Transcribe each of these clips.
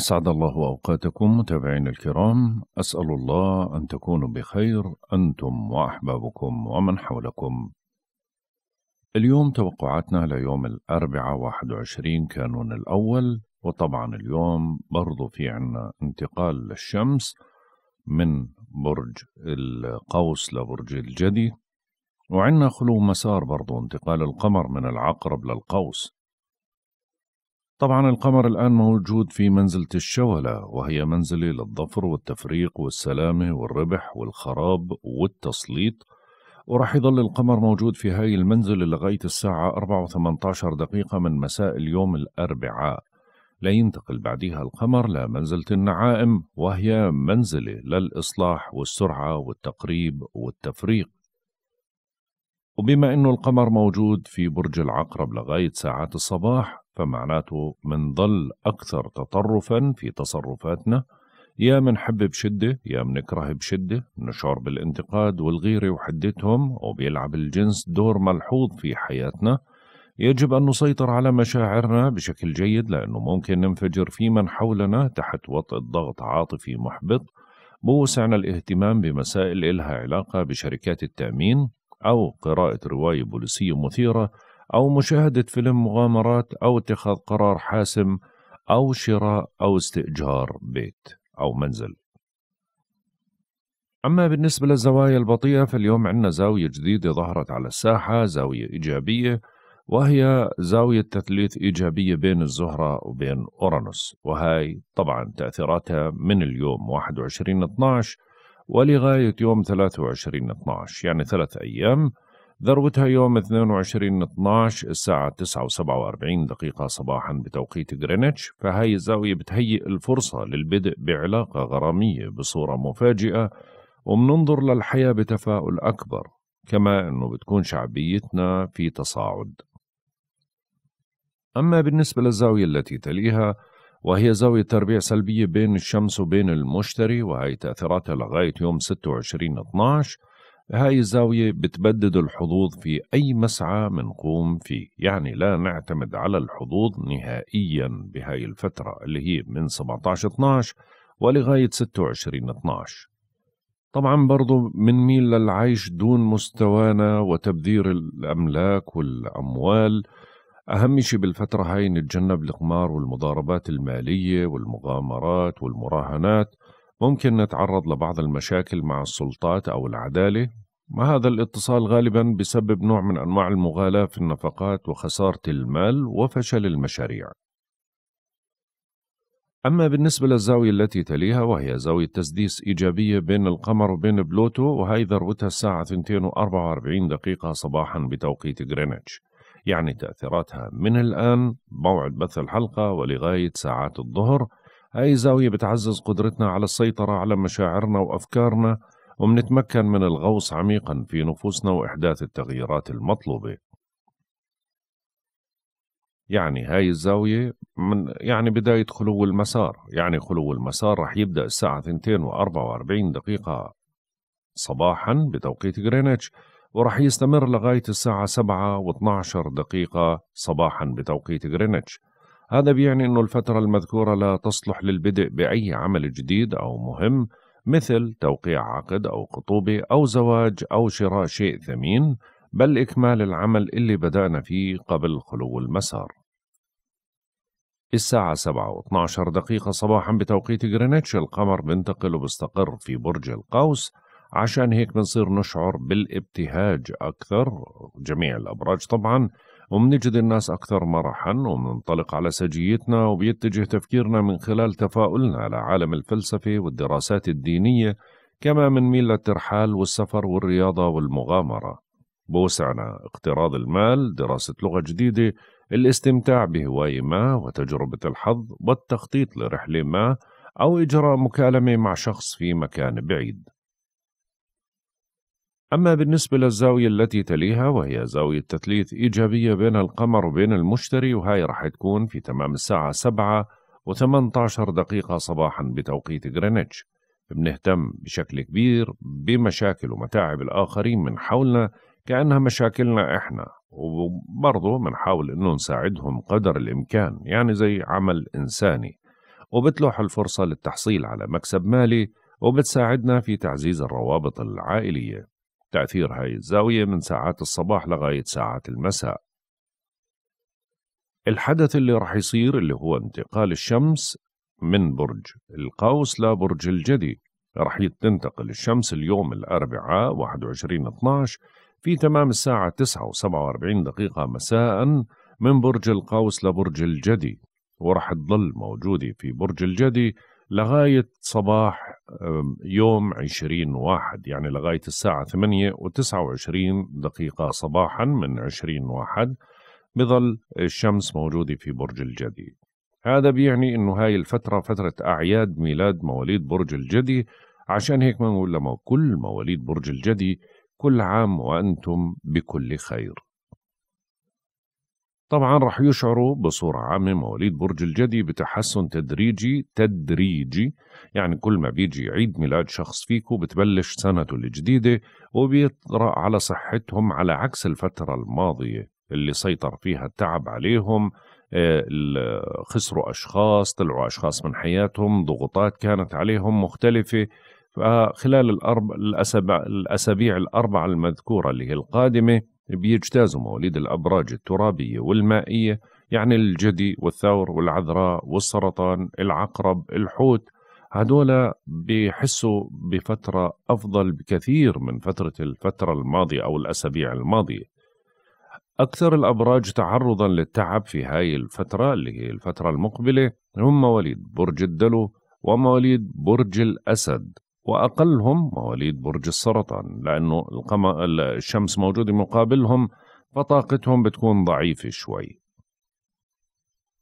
أسعد الله أوقاتكم متابعينا الكرام أسأل الله أن تكونوا بخير أنتم وأحبابكم ومن حولكم اليوم توقعاتنا ليوم الأربعاء 21 كانون الأول وطبعا اليوم برضو في عنا انتقال للشمس من برج القوس لبرج الجدي وعنا خلو مسار برضو انتقال القمر من العقرب للقوس طبعا القمر الآن موجود في منزلة الشولة وهي منزلة للظفر والتفريق والسلامة والربح والخراب والتسليط ورح يضل القمر موجود في هاي المنزلة لغاية الساعة 4.18 دقيقة من مساء اليوم الأربعاء لا ينتقل بعدها القمر لمنزلة النعائم وهي منزلة للإصلاح والسرعة والتقريب والتفريق وبما أنه القمر موجود في برج العقرب لغاية ساعات الصباح فمعناته منظل أكثر تطرفا في تصرفاتنا يا منحب بشدة يا منكره بشدة نشعر بالانتقاد والغيرة وحدتهم وبيلعب الجنس دور ملحوظ في حياتنا يجب أن نسيطر على مشاعرنا بشكل جيد لأنه ممكن ننفجر في من حولنا تحت وطء الضغط عاطفي محبط بوسعنا الاهتمام بمسائل إلها علاقة بشركات التأمين أو قراءة رواية بوليسية مثيرة أو مشاهدة فيلم مغامرات أو اتخاذ قرار حاسم أو شراء أو استئجار بيت أو منزل أما بالنسبة للزوايا البطيئة فاليوم عندنا زاوية جديدة ظهرت على الساحة زاوية إيجابية وهي زاوية تثليث إيجابية بين الزهرة وبين أورانوس وهي طبعا تأثيراتها من اليوم 21 12 ولغاية يوم 23/12 يعني ثلاث أيام ذروتها يوم 22/12 الساعة 9:47 دقيقة صباحا بتوقيت غرينتش فهاي الزاوية بتهيئ الفرصة للبدء بعلاقة غرامية بصورة مفاجئة ومننظر للحياة بتفاؤل أكبر كما أنه بتكون شعبيتنا في تصاعد أما بالنسبة للزاوية التي تليها وهي زاوية تربيع سلبية بين الشمس وبين المشتري وهي تأثيراتها لغاية يوم 26 12 هاي الزاوية بتبدد الحظوظ في أي مسعى منقوم فيه يعني لا نعتمد على الحظوظ نهائيا بهاي الفترة اللي هي من 17-12 ولغاية 26-12 طبعا برضو من ميل للعيش دون مستوانا وتبذير الأملاك والأموال أهم شيء بالفترة هاي نتجنب القمار والمضاربات المالية والمغامرات والمراهنات ممكن نتعرض لبعض المشاكل مع السلطات أو العدالة ما هذا الاتصال غالبا بسبب نوع من أنواع المغالاة في النفقات وخسارة المال وفشل المشاريع أما بالنسبة للزاوية التي تليها وهي زاوية تسديس إيجابية بين القمر وبين بلوتو وهي ذروتها الساعة 2:44 دقيقة صباحا بتوقيت غرينتش يعني تأثيراتها من الآن موعد بث الحلقة ولغاية ساعات الظهر أي زاوية بتعزز قدرتنا على السيطرة على مشاعرنا وأفكارنا ومنتمكن من الغوص عميقا في نفوسنا وإحداث التغييرات المطلوبة يعني هاي الزاوية من يعني بداية خلو المسار يعني خلو المسار رح يبدأ الساعة 2 و 44 دقيقة صباحا بتوقيت غرينتش وراح يستمر لغاية الساعة سبعة و دقيقة صباحا بتوقيت غرينتش هذا بيعني أنه الفترة المذكورة لا تصلح للبدء بأي عمل جديد أو مهم مثل توقيع عقد أو خطوبة أو زواج أو شراء شيء ثمين بل إكمال العمل اللي بدأنا فيه قبل خلو المسار الساعة 7 و12 دقيقة صباحا بتوقيت غرينتش القمر بنتقل وبستقر في برج القوس عشان هيك بنصير نشعر بالابتهاج أكثر جميع الأبراج طبعا وبنجد الناس أكثر مرحا وبننطلق على سجيتنا وبيتجه تفكيرنا من خلال تفاؤلنا لعالم الفلسفة والدراسات الدينية كما ميل للترحال والسفر والرياضة والمغامرة بوسعنا اقتراض المال دراسة لغة جديدة الاستمتاع بهواية ما وتجربة الحظ والتخطيط لرحلة ما أو إجراء مكالمة مع شخص في مكان بعيد أما بالنسبة للزاوية التي تليها وهي زاوية تثليث إيجابية بين القمر وبين المشتري وهي رح تكون في تمام الساعة 7 و18 دقيقة صباحا بتوقيت غرينتش بنهتم بشكل كبير بمشاكل ومتاعب الآخرين من حولنا كأنها مشاكلنا إحنا وبرضه بنحاول إنه نساعدهم قدر الإمكان يعني زي عمل إنساني وبتلوح الفرصة للتحصيل على مكسب مالي وبتساعدنا في تعزيز الروابط العائلية تأثير هاي الزاوية من ساعات الصباح لغاية ساعات المساء الحدث اللي راح يصير اللي هو انتقال الشمس من برج القوس لبرج الجدي راح تنتقل الشمس اليوم الأربعاء 21 12 في تمام الساعة 9 و47 دقيقة مساء من برج القوس لبرج الجدي وراح تظل موجودة في برج الجدي لغاية صباح يوم 20 واحد يعني لغاية الساعة 8 و29 دقيقة صباحا من 20 واحد بظل الشمس موجودة في برج الجدي هذا بيعني انه هاي الفترة فترة أعياد ميلاد مواليد برج الجدي عشان هيك بنقول لما كل مواليد برج الجدي كل عام وأنتم بكل خير طبعا راح يشعروا بصورة عامة مواليد برج الجدي بتحسن تدريجي تدريجي يعني كل ما بيجي عيد ميلاد شخص فيكم بتبلش سنته الجديدة وبيطرأ على صحتهم على عكس الفترة الماضية اللي سيطر فيها التعب عليهم آه، خسروا أشخاص طلعوا أشخاص من حياتهم ضغوطات كانت عليهم مختلفة فخلال الأسابيع الأربع المذكورة اللي هي القادمة بيجتازوا مواليد الأبراج الترابية والمائية يعني الجدي والثور والعذراء والسرطان العقرب الحوت هدول بيحسوا بفترة أفضل بكثير من فترة الفترة الماضية أو الأسابيع الماضية أكثر الأبراج تعرضا للتعب في هاي الفترة اللي هي الفترة المقبلة هم مواليد برج الدلو ومواليد برج الأسد وأقلهم مواليد برج السرطان لأنه الشمس موجودة مقابلهم فطاقتهم بتكون ضعيفة شوي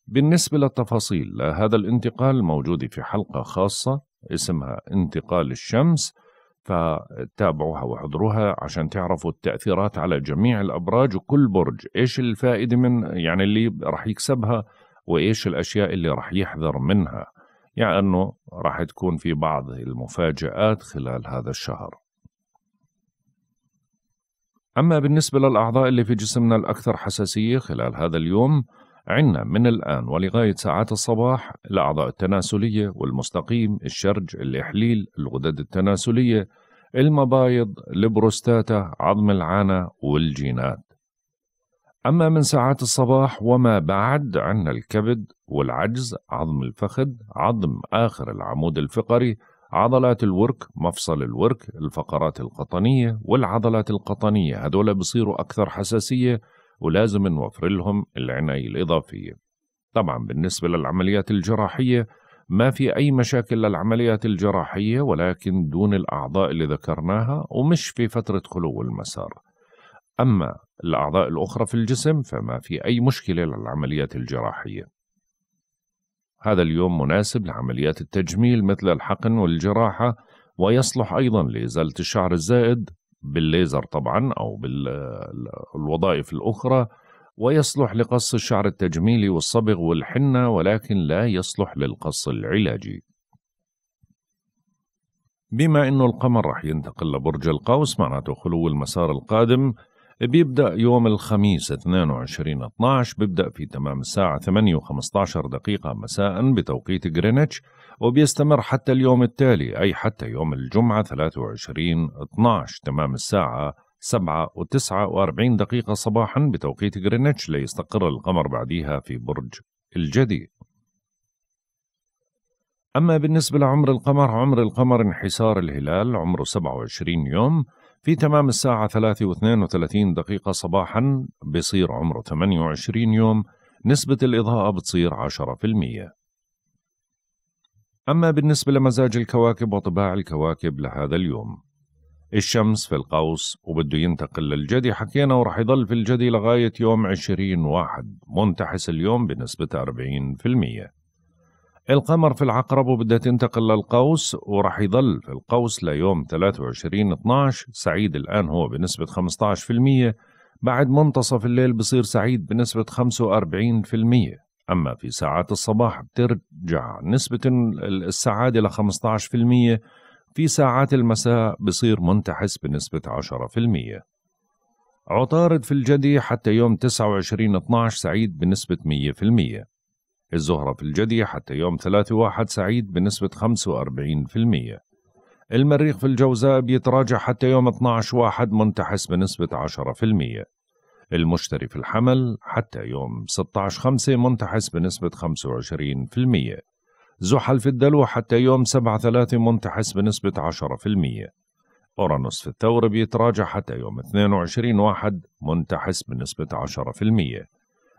بالنسبة للتفاصيل هذا الانتقال موجودة في حلقة خاصة اسمها انتقال الشمس فتابعوها واحضروها عشان تعرفوا التأثيرات على جميع الأبراج وكل برج إيش الفائدة من يعني اللي رح يكسبها وإيش الأشياء اللي رح يحذر منها يعني أنه راح تكون في بعض المفاجآت خلال هذا الشهر أما بالنسبة للأعضاء اللي في جسمنا الأكثر حساسية خلال هذا اليوم عنا من الآن ولغاية ساعات الصباح الأعضاء التناسلية والمستقيم الشرج الإحليل الغدد التناسلية المبايض البروستاتا عظم العانة والجينات أما من ساعات الصباح وما بعد عنا الكبد والعجز عظم الفخذ عظم آخر العمود الفقري عضلات الورك مفصل الورك الفقرات القطنية والعضلات القطنية هذول بصيروا أكثر حساسية ولازم نوفر لهم العناية الإضافية طبعا بالنسبة للعمليات الجراحية ما في أي مشاكل للعمليات الجراحية ولكن دون الأعضاء اللي ذكرناها ومش في فترة خلو المسار أما الأعضاء الأخرى في الجسم فما في أي مشكلة للعمليات الجراحية هذا اليوم مناسب لعمليات التجميل مثل الحقن والجراحة ويصلح أيضا لإزالة الشعر الزائد بالليزر طبعا أو بالوظائف الأخرى ويصلح لقص الشعر التجميلي والصبغ والحنة ولكن لا يصلح للقص العلاجي بما أنه القمر رح ينتقل لبرج القوس معناته خلو المسار القادم بيبدأ يوم الخميس 22 12 بيبدأ في تمام الساعة 8 و15 دقيقة مساء بتوقيت جرينتش وبيستمر حتى اليوم التالي أي حتى يوم الجمعة 23 12 تمام الساعة 7 و49 دقيقة صباحا بتوقيت جرينتش ليستقر القمر بعديها في برج الجدي أما بالنسبة لعمر القمر عمر القمر انحسار الهلال عمره 27 يوم في تمام الساعة 3 و32 دقيقة صباحا بصير عمره 28 يوم نسبة الإضاءة بتصير 10% أما بالنسبة لمزاج الكواكب وطباع الكواكب لهذا اليوم الشمس في القوس وبده ينتقل للجدي حكينا وراح يضل في الجدي لغاية يوم 20 واحد منتحس اليوم بنسبة 40% القمر في العقرب وبدها تنتقل للقوس وراح يضل في القوس ليوم 23 12 سعيد الآن هو بنسبة 15% بعد منتصف الليل بصير سعيد بنسبة 45% أما في ساعات الصباح بترجع نسبة السعادة ل 15% في ساعات المساء بصير منتحس بنسبة 10% عطارد في الجدي حتى يوم 29 12 سعيد بنسبة 100% الزهرة في الجدي حتى يوم 3/1 سعيد بنسبة 45% المريخ في الجوزاء بيتراجع حتى يوم 12/1 منتحس بنسبة 10% المشتري في الحمل حتى يوم 16/5 منتحس بنسبة 25% زحل في الدلو حتى يوم 7/3 منتحس بنسبة 10% أورانوس في الثور بيتراجع حتى يوم 22 واحد منتحس بنسبة 10%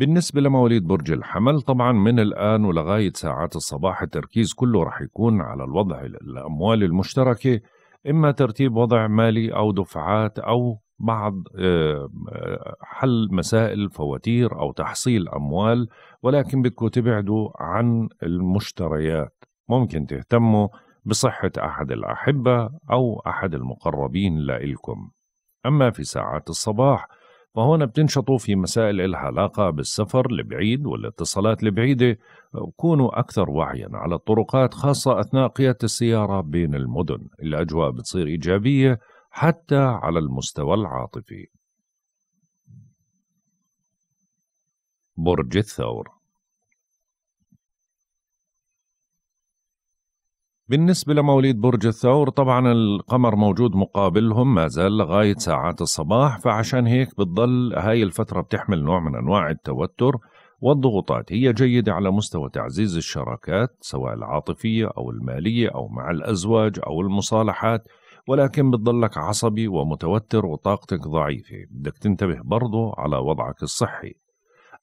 بالنسبة لمواليد برج الحمل طبعا من الآن ولغاية ساعات الصباح التركيز كله رح يكون على الوضع الأموال المشتركة إما ترتيب وضع مالي أو دفعات أو بعض آه، حل مسائل فواتير أو تحصيل أموال ولكن بدكم تبعدوا عن المشتريات ممكن تهتموا بصحة أحد الأحبة أو أحد المقربين لإلكم أما في ساعات الصباح فهون بتنشطوا في مسائل إلها علاقة بالسفر البعيد والاتصالات البعيدة وكونوا أكثر وعيا على الطرقات خاصة أثناء قيادة السيارة بين المدن الأجواء بتصير إيجابية حتى على المستوى العاطفي برج الثور بالنسبة لمواليد برج الثور طبعا القمر موجود مقابلهم ما زال لغاية ساعات الصباح فعشان هيك بتضل هاي الفترة بتحمل نوع من أنواع التوتر والضغوطات هي جيدة على مستوى تعزيز الشراكات سواء العاطفية أو المالية أو مع الأزواج أو المصالحات ولكن بتضلك عصبي ومتوتر وطاقتك ضعيفة بدك تنتبه برضو على وضعك الصحي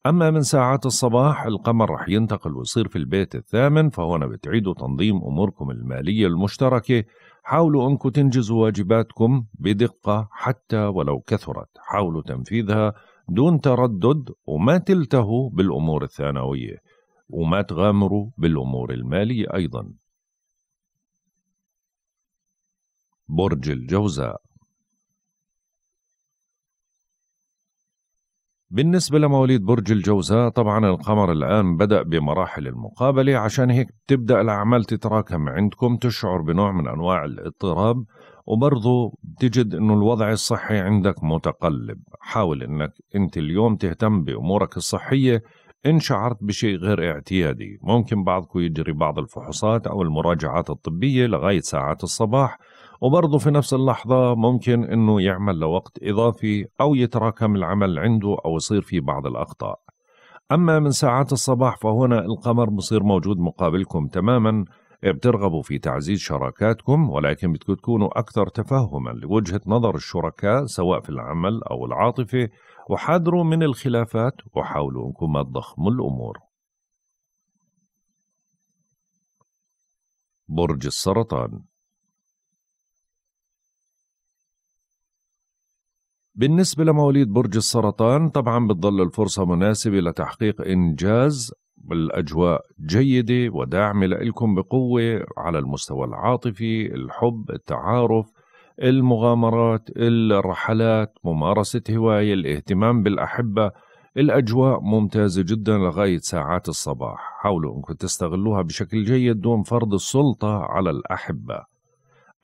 أما من ساعات الصباح القمر رح ينتقل ويصير في البيت الثامن فهون بتعيدوا تنظيم أموركم المالية المشتركة حاولوا أنكم تنجزوا واجباتكم بدقة حتى ولو كثرت حاولوا تنفيذها دون تردد وما تلتهوا بالأمور الثانوية وما تغامروا بالأمور المالية أيضا برج الجوزاء بالنسبة لمواليد برج الجوزاء طبعا القمر الآن بدأ بمراحل المقابلة عشان هيك بتبدأ الأعمال تتراكم عندكم تشعر بنوع من أنواع الاضطراب وبرضه بتجد انه الوضع الصحي عندك متقلب حاول انك انت اليوم تهتم بامورك الصحيه ان شعرت بشيء غير اعتيادي ممكن بعضكم يجري بعض الفحوصات او المراجعات الطبيه لغايه ساعات الصباح وبرضه في نفس اللحظة ممكن أنه يعمل لوقت إضافي أو يتراكم العمل عنده أو يصير في بعض الأخطاء أما من ساعات الصباح فهنا القمر بصير موجود مقابلكم تماما بترغبوا في تعزيز شراكاتكم ولكن بدكم تكونوا أكثر تفهما لوجهة نظر الشركاء سواء في العمل أو العاطفة وحاذروا من الخلافات وحاولوا أنكم ما تضخموا الأمور برج السرطان بالنسبة لمواليد برج السرطان طبعا بتظل الفرصة مناسبة لتحقيق إنجاز الأجواء جيدة وداعمة لإلكم بقوة على المستوى العاطفي الحب التعارف المغامرات الرحلات ممارسة هواية الاهتمام بالأحبة الأجواء ممتازة جدا لغاية ساعات الصباح حاولوا أنكم تستغلوها بشكل جيد دون فرض السلطة على الأحبة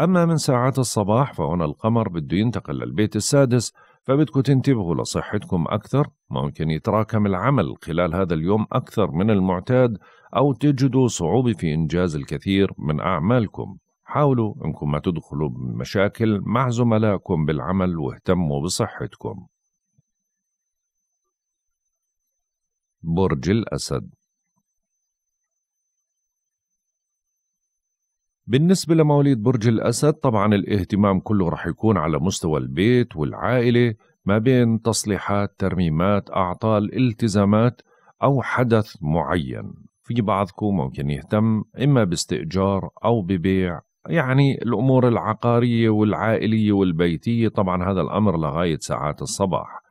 أما من ساعات الصباح فهنا القمر بده ينتقل للبيت السادس فبدكم تنتبهوا لصحتكم أكثر ممكن يتراكم العمل خلال هذا اليوم أكثر من المعتاد أو تجدوا صعوبة في إنجاز الكثير من أعمالكم حاولوا أنكم ما تدخلوا بمشاكل مع زملائكم بالعمل واهتموا بصحتكم برج الأسد بالنسبة لمواليد برج الأسد طبعا الاهتمام كله رح يكون على مستوى البيت والعائلة ما بين تصليحات ترميمات أعطال التزامات أو حدث معين في بعضكم ممكن يهتم إما باستئجار أو ببيع يعني الأمور العقارية والعائلية والبيتية طبعا هذا الأمر لغاية ساعات الصباح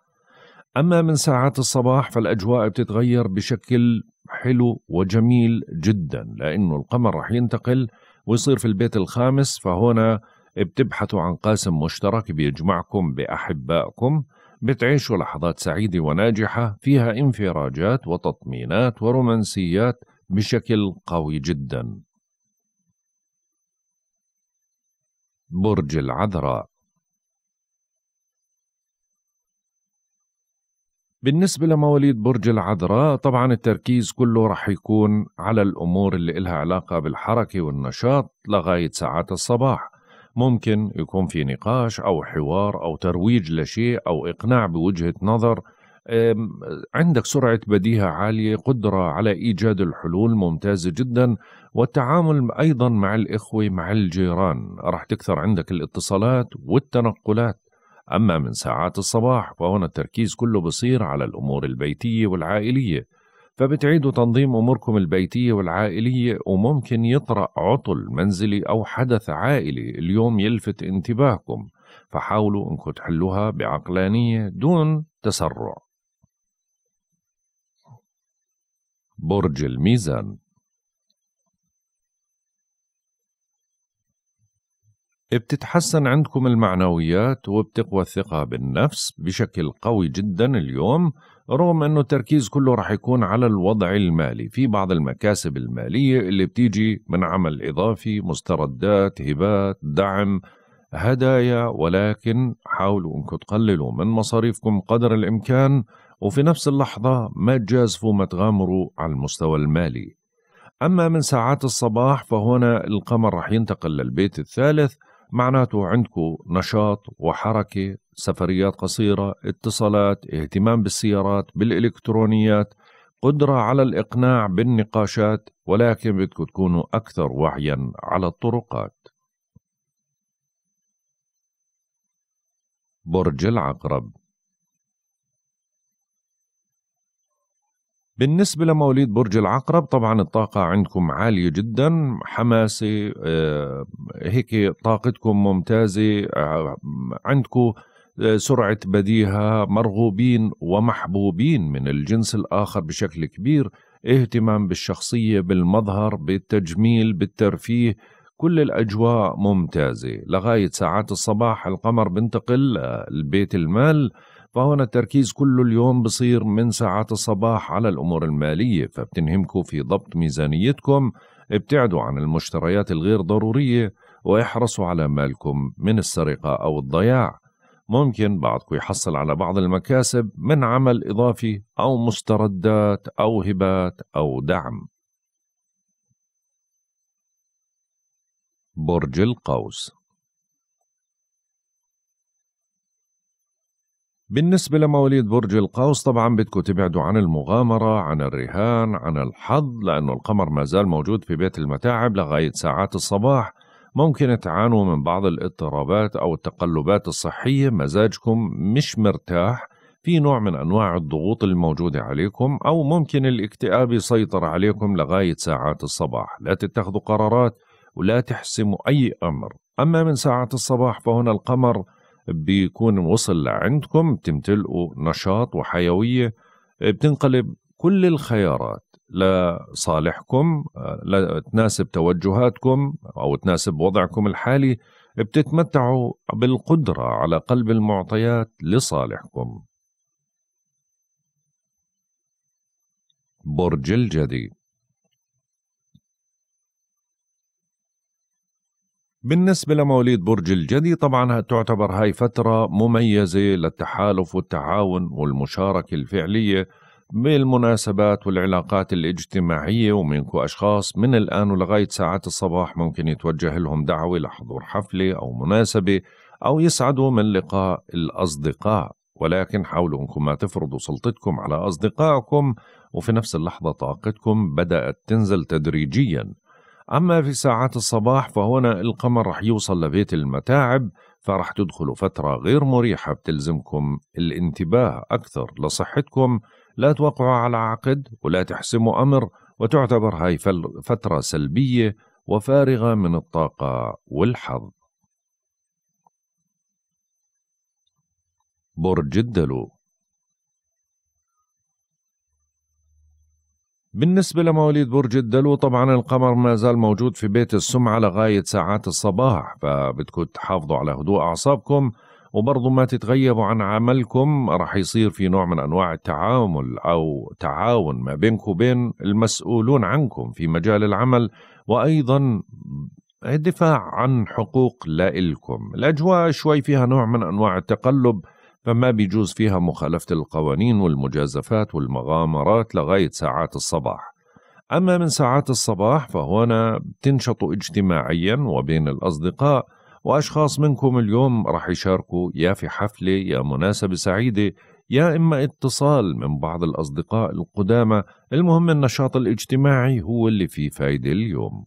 أما من ساعات الصباح فالأجواء بتتغير بشكل حلو وجميل جدا لأنه القمر رح ينتقل ويصير في البيت الخامس فهنا بتبحثوا عن قاسم مشترك بيجمعكم بأحبائكم بتعيشوا لحظات سعيدة وناجحة فيها انفراجات وتطمينات ورومانسيات بشكل قوي جدا برج العذراء بالنسبة لمواليد برج العذراء طبعا التركيز كله رح يكون على الأمور اللي إلها علاقة بالحركة والنشاط لغاية ساعات الصباح ممكن يكون في نقاش أو حوار أو ترويج لشيء أو إقناع بوجهة نظر عندك سرعة بديهة عالية قدرة على إيجاد الحلول ممتازة جدا والتعامل أيضا مع الإخوة مع الجيران رح تكثر عندك الاتصالات والتنقلات أما من ساعات الصباح فهنا التركيز كله بصير على الأمور البيتية والعائلية فبتعيدوا تنظيم أموركم البيتية والعائلية وممكن يطرأ عطل منزلي أو حدث عائلي اليوم يلفت انتباهكم فحاولوا أنكم تحلوها بعقلانية دون تسرع برج الميزان بتتحسن عندكم المعنويات وبتقوى الثقة بالنفس بشكل قوي جدا اليوم رغم أنه التركيز كله رح يكون على الوضع المالي في بعض المكاسب المالية اللي بتيجي من عمل إضافي مستردات هبات دعم هدايا ولكن حاولوا أنكم تقللوا من مصاريفكم قدر الإمكان وفي نفس اللحظة ما تجازفوا ما تغامروا على المستوى المالي أما من ساعات الصباح فهنا القمر رح ينتقل للبيت الثالث معناته عندكم نشاط وحركة سفريات قصيرة اتصالات اهتمام بالسيارات بالإلكترونيات قدرة على الإقناع بالنقاشات ولكن بدكم تكونوا أكثر وعيا على الطرقات برج العقرب بالنسبة لمواليد برج العقرب طبعا الطاقة عندكم عالية جدا حماسة آه، هيك طاقتكم ممتازة آه، عندكم آه، سرعة بديهة مرغوبين ومحبوبين من الجنس الآخر بشكل كبير اهتمام بالشخصية بالمظهر بالتجميل بالترفيه كل الأجواء ممتازة لغاية ساعات الصباح القمر بنتقل لبيت المال فهنا التركيز كله اليوم بصير من ساعات الصباح على الأمور المالية فبتنهمكوا في ضبط ميزانيتكم ابتعدوا عن المشتريات الغير ضرورية واحرصوا على مالكم من السرقة أو الضياع ممكن بعضكم يحصل على بعض المكاسب من عمل إضافي أو مستردات أو هبات أو دعم برج القوس بالنسبة لمواليد برج القوس طبعا بدكم تبعدوا عن المغامرة عن الرهان عن الحظ لأنه القمر ما زال موجود في بيت المتاعب لغاية ساعات الصباح ممكن تعانوا من بعض الاضطرابات أو التقلبات الصحية مزاجكم مش مرتاح في نوع من أنواع الضغوط الموجودة عليكم أو ممكن الاكتئاب يسيطر عليكم لغاية ساعات الصباح لا تتخذوا قرارات ولا تحسموا أي أمر أما من ساعات الصباح فهنا القمر بيكون وصل لعندكم بتمتلقوا نشاط وحيوية آه، بتنقلب كل الخيارات لصالحكم آه، لتناسب توجهاتكم أو تناسب وضعكم الحالي بتتمتعوا بالقدرة على قلب المعطيات لصالحكم برج الجديد بالنسبة لمواليد برج الجدي طبعا تعتبر هاي فترة مميزة للتحالف والتعاون والمشاركة الفعلية بالمناسبات والعلاقات الاجتماعية ومنكو أشخاص من الآن ولغاية ساعات الصباح ممكن يتوجه لهم دعوة لحضور حفلة أو مناسبة أو يسعدوا من لقاء الأصدقاء ولكن حاولوا أنكم ما تفرضوا سلطتكم على أصدقائكم وفي نفس اللحظة طاقتكم بدأت تنزل تدريجياً أما في ساعات الصباح فهنا القمر رح يوصل لبيت المتاعب فرح تدخلوا فترة غير مريحة بتلزمكم الانتباه أكثر لصحتكم لا توقعوا على عقد ولا تحسموا أمر وتعتبر هاي فترة سلبية وفارغة من الطاقة والحظ برج الدلو بالنسبة لمواليد برج الدلو طبعا القمر ما زال موجود في بيت السمعة لغاية ساعات الصباح فبدكم تحافظوا على هدوء أعصابكم وبرضه ما تتغيبوا عن عملكم رح يصير في نوع من أنواع التعامل أو تعاون ما بينكم وبين المسؤولون عنكم في مجال العمل وأيضا الدفاع عن حقوق لإلكم الأجواء شوي فيها نوع من أنواع التقلب فما بيجوز فيها مخالفة القوانين والمجازفات والمغامرات لغاية ساعات الصباح أما من ساعات الصباح فهنا بتنشط اجتماعيا وبين الأصدقاء وأشخاص منكم اليوم رح يشاركوا يا في حفلة يا مناسبة سعيدة يا إما اتصال من بعض الأصدقاء القدامى المهم النشاط الاجتماعي هو اللي فيه فايدة اليوم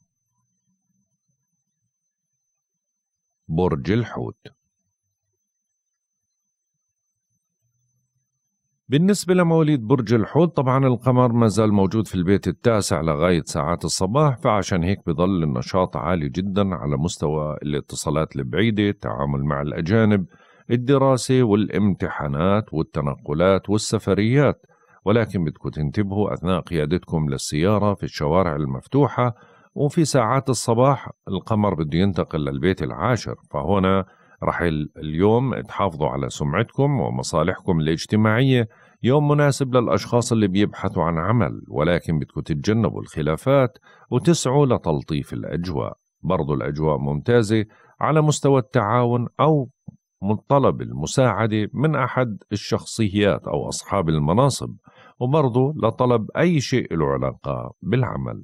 برج الحوت بالنسبة لمواليد برج الحوت طبعا القمر ما زال موجود في البيت التاسع لغاية ساعات الصباح فعشان هيك بضل النشاط عالي جدا على مستوى الاتصالات البعيدة التعامل مع الأجانب الدراسة والامتحانات والتنقلات والسفريات ولكن بدكم تنتبهوا أثناء قيادتكم للسيارة في الشوارع المفتوحة وفي ساعات الصباح القمر بده ينتقل للبيت العاشر فهنا رح اليوم تحافظوا على سمعتكم ومصالحكم الاجتماعية يوم مناسب للأشخاص اللي بيبحثوا عن عمل ولكن بدكم تتجنبوا الخلافات وتسعوا لتلطيف الأجواء برضو الأجواء ممتازة على مستوى التعاون أو من طلب المساعدة من أحد الشخصيات أو أصحاب المناصب وبرضه لطلب أي شيء له علاقة بالعمل